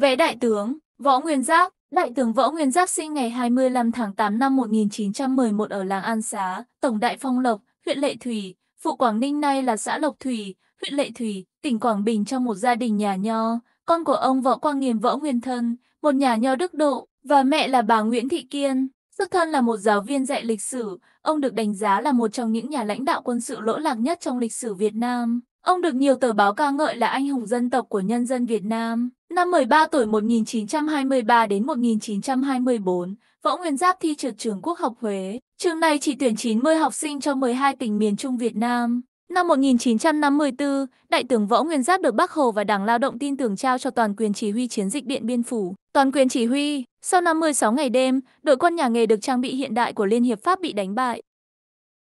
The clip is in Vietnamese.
Vé đại tướng, Võ Nguyên Giáp Đại tướng Võ Nguyên Giáp sinh ngày 25 tháng 8 năm 1911 ở làng An Xá, Tổng Đại Phong Lộc, huyện Lệ Thủy, Phụ Quảng Ninh nay là xã Lộc Thủy, huyện Lệ Thủy, tỉnh Quảng Bình trong một gia đình nhà nho. Con của ông Võ Quang nghiêm Võ Nguyên Thân, một nhà nho đức độ, và mẹ là bà Nguyễn Thị Kiên. xuất thân là một giáo viên dạy lịch sử, ông được đánh giá là một trong những nhà lãnh đạo quân sự lỗi lạc nhất trong lịch sử Việt Nam. Ông được nhiều tờ báo ca ngợi là anh hùng dân tộc của nhân dân Việt Nam. Năm 13 tuổi 1923 đến 1924, Võ Nguyên Giáp thi trượt trường Quốc học Huế. Trường này chỉ tuyển 90 học sinh cho 12 tỉnh miền Trung Việt Nam. Năm 1954, Đại tướng Võ Nguyên Giáp được Bắc Hồ và Đảng Lao động tin tưởng trao cho toàn quyền chỉ huy chiến dịch Điện Biên Phủ. Toàn quyền chỉ huy, sau 56 ngày đêm, đội quân nhà nghề được trang bị hiện đại của Liên Hiệp Pháp bị đánh bại.